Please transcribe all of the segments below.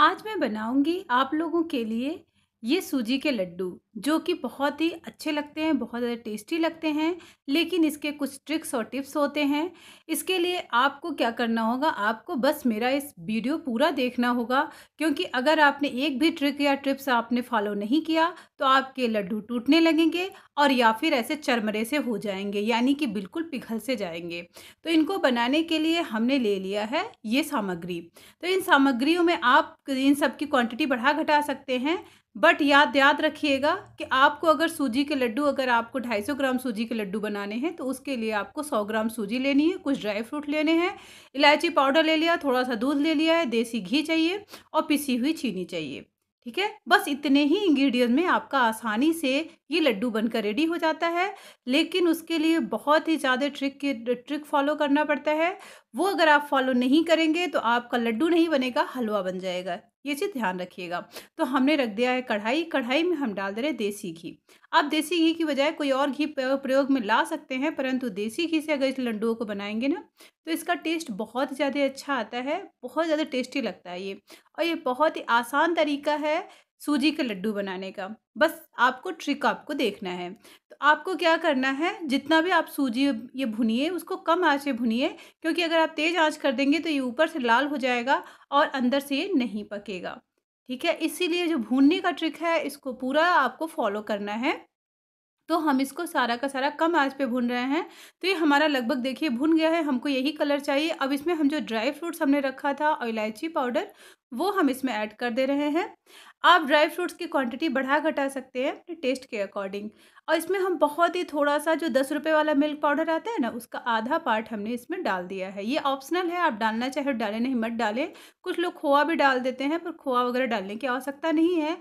आज मैं बनाऊंगी आप लोगों के लिए ये सूजी के लड्डू जो कि बहुत ही अच्छे लगते हैं बहुत ज़्यादा टेस्टी लगते हैं लेकिन इसके कुछ ट्रिक्स और टिप्स होते हैं इसके लिए आपको क्या करना होगा आपको बस मेरा इस वीडियो पूरा देखना होगा क्योंकि अगर आपने एक भी ट्रिक या टिप्स आपने फॉलो नहीं किया तो आपके लड्डू टूटने लगेंगे और या फिर ऐसे चरमरे से हो जाएंगे यानी कि बिल्कुल पिघल से जाएंगे तो इनको बनाने के लिए हमने ले लिया है ये सामग्री तो इन सामग्रियों में आप इन सब की क्वांटिटी बढ़ा घटा सकते हैं बट याद याद रखिएगा कि आपको अगर सूजी के लड्डू अगर आपको 250 ग्राम सूजी के लड्डू बनाने हैं तो उसके लिए आपको 100 ग्राम सूजी लेनी है कुछ ड्राई फ्रूट लेने हैं इलायची पाउडर ले लिया थोड़ा सा दूध ले लिया है देसी घी चाहिए और पिसी हुई चीनी चाहिए ठीक है बस इतने ही इंग्रेडिएंट में आपका आसानी से ये लड्डू बनकर रेडी हो जाता है लेकिन उसके लिए बहुत ही ज़्यादा ट्रिक के ट्रिक फॉलो करना पड़ता है वो अगर आप फॉलो नहीं करेंगे तो आपका लड्डू नहीं बनेगा हलवा बन जाएगा ये चीज़ ध्यान रखिएगा तो हमने रख दिया है कढ़ाई कढ़ाई में हम डाल दे रहे देसी घी आप देसी घी की बजाय कोई और घी प्रयोग में ला सकते हैं परंतु देसी घी से अगर इस लड्डुओं को बनाएंगे ना तो इसका टेस्ट बहुत ज़्यादा अच्छा आता है बहुत ज़्यादा टेस्टी लगता है ये और ये बहुत ही आसान तरीका है सूजी के लड्डू बनाने का बस आपको ट्रिक आपको देखना है आपको क्या करना है जितना भी आप सूजी ये भुनिए उसको कम आँच पे भुनिए क्योंकि अगर आप तेज़ आँच कर देंगे तो ये ऊपर से लाल हो जाएगा और अंदर से ये नहीं पकेगा ठीक है इसीलिए जो भूनने का ट्रिक है इसको पूरा आपको फॉलो करना है तो हम इसको सारा का सारा कम आँच पे भून रहे हैं तो ये हमारा लगभग देखिए भून गया है हमको यही कलर चाहिए अब इसमें हम जो ड्राई फ्रूट्स हमने रखा था और इलायची पाउडर वो हम इसमें ऐड कर दे रहे हैं आप ड्राई फ्रूट्स की क्वांटिटी बढ़ा घटा सकते हैं अपने टेस्ट के अकॉर्डिंग और इसमें हम बहुत ही थोड़ा सा जो दस रुपये वाला मिल्क पाउडर आता है ना उसका आधा पार्ट हमने इसमें डाल दिया है ये ऑप्शनल है आप डालना चाहे डालें नहीं मत डालें कुछ लोग खोआ भी डाल देते हैं पर खोआ वगैरह डालने की आवश्यकता नहीं है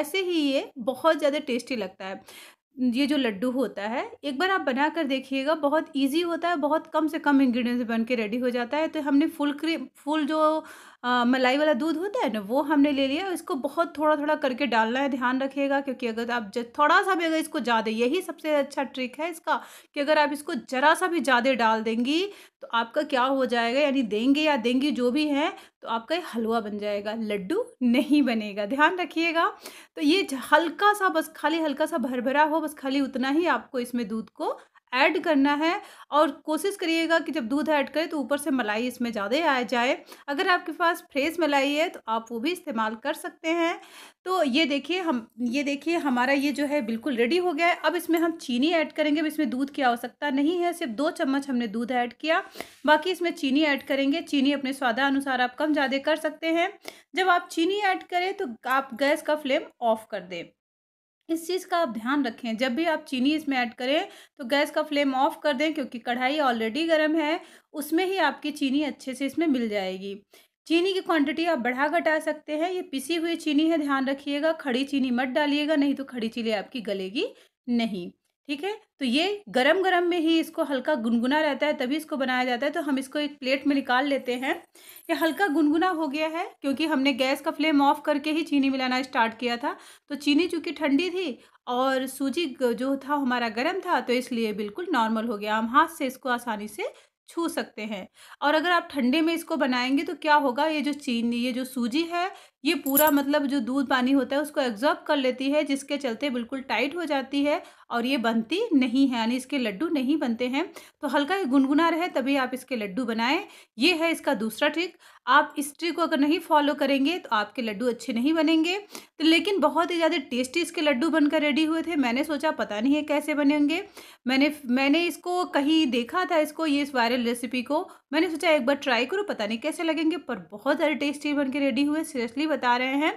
ऐसे ही ये बहुत ज़्यादा टेस्टी लगता है ये जो लड्डू होता है एक बार आप बना कर देखिएगा बहुत इजी होता है बहुत कम से कम इंग्रेडिएंट्स बन के रेडी हो जाता है तो हमने फुल क्रीम फुल जो आ, मलाई वाला दूध होता है ना वो हमने ले लिया इसको बहुत थोड़ा थोड़ा करके डालना है ध्यान रखिएगा क्योंकि अगर आप थोड़ा सा भी अगर इसको ज़्यादा यही सबसे अच्छा ट्रिक है इसका कि अगर आप इसको ज़रा सा भी ज़्यादा डाल देंगी तो आपका क्या हो जाएगा यानी देंगे या देंगी जो भी है तो आपका ये हलवा बन जाएगा लड्डू नहीं बनेगा ध्यान रखिएगा तो ये हल्का सा बस खाली हल्का सा भर भरा हो बस खाली उतना ही आपको इसमें दूध को ऐड करना है और कोशिश करिएगा कि जब दूध ऐड करें तो ऊपर से मलाई इसमें ज़्यादा आ जाए अगर आपके पास फ्रेश मलाई है तो आप वो भी इस्तेमाल कर सकते हैं तो ये देखिए हम ये देखिए हमारा ये जो है बिल्कुल रेडी हो गया है अब इसमें हम चीनी ऐड करेंगे अब इसमें दूध की आवश्यकता नहीं है सिर्फ दो चम्मच हमने दूध ऐड किया बाकी इसमें चीनी ऐड करेंगे चीनी अपने स्वादानुसार आप कम ज़्यादा कर सकते हैं जब आप चीनी ऐड करें तो आप गैस का फ्लेम ऑफ कर दें इस चीज़ का आप ध्यान रखें जब भी आप चीनी इसमें ऐड करें तो गैस का फ्लेम ऑफ कर दें क्योंकि कढ़ाई ऑलरेडी गर्म है उसमें ही आपकी चीनी अच्छे से इसमें मिल जाएगी चीनी की क्वांटिटी आप बढ़ा घटा सकते हैं ये पिसी हुई चीनी है ध्यान रखिएगा खड़ी चीनी मत डालिएगा नहीं तो खड़ी चीनी आपकी गलेगी नहीं ठीक है तो ये गरम गरम में ही इसको हल्का गुनगुना रहता है तभी इसको बनाया जाता है तो हम इसको एक प्लेट में निकाल लेते हैं ये हल्का गुनगुना हो गया है क्योंकि हमने गैस का फ्लेम ऑफ करके ही चीनी मिलाना स्टार्ट किया था तो चीनी चूँकि ठंडी थी और सूजी जो था हमारा गर्म था तो इसलिए बिल्कुल नॉर्मल हो गया हम हाथ से इसको आसानी से छू सकते हैं और अगर आप ठंडे में इसको बनाएंगे तो क्या होगा ये जो चीनी ये जो सूजी है ये पूरा मतलब जो दूध पानी होता है उसको एब्जॉर्ब कर लेती है जिसके चलते बिल्कुल टाइट हो जाती है और ये बनती नहीं है यानी इसके लड्डू नहीं बनते हैं तो हल्का गुनगुना रहे तभी आप इसके लड्डू बनाएं ये है इसका दूसरा ट्रिक आप इस ट्रिक को अगर नहीं फॉलो करेंगे तो आपके लड्डू अच्छे नहीं बनेंगे तो लेकिन बहुत ही ज़्यादा टेस्टी इसके लड्डू बनकर रेडी हुए थे मैंने सोचा पता नहीं है कैसे बनेंगे मैंने मैंने इसको कहीं देखा था इसको ये इस वायरल रेसिपी को मैंने सोचा एक बार ट्राई करूँ पता नहीं कैसे लगेंगे पर बहुत ज़्यादा टेस्टी बन रेडी हुए सीरियसली बता रहे हैं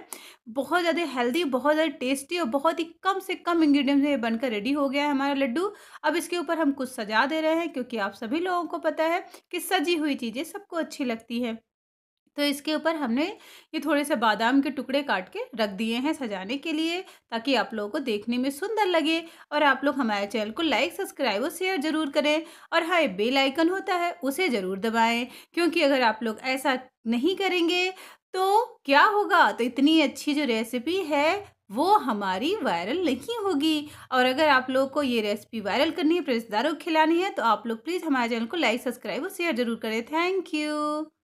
बहुत ज़्यादा हेल्दी बहुत ज़्यादा टेस्टी और बहुत ही कम से कम इन्ग्रीडियंट में बनकर रेडी रेडी हो गया है हमारा लड्डू अब इसके ऊपर हम कुछ सजा दे रहे हैं क्योंकि आप सभी लोगों को पता है कि सजी हुई चीज़ें सबको अच्छी लगती है तो इसके ऊपर हमने ये थोड़े से बादाम के टुकड़े काट के रख दिए हैं सजाने के लिए ताकि आप लोगों को देखने में सुंदर लगे और आप लोग हमारे चैनल को लाइक सब्सक्राइब और शेयर ज़रूर करें और हाँ बेल आइकन होता है उसे ज़रूर दबाएं क्योंकि अगर आप लोग ऐसा नहीं करेंगे तो क्या होगा तो इतनी अच्छी जो रेसिपी है वो हमारी वायरल नहीं होगी और अगर आप लोगों को ये रेसिपी वायरल करनी है रिश्तेदारों को खिलानी है तो आप लोग प्लीज़ हमारे चैनल को लाइक सब्सक्राइब और शेयर जरूर करें थैंक यू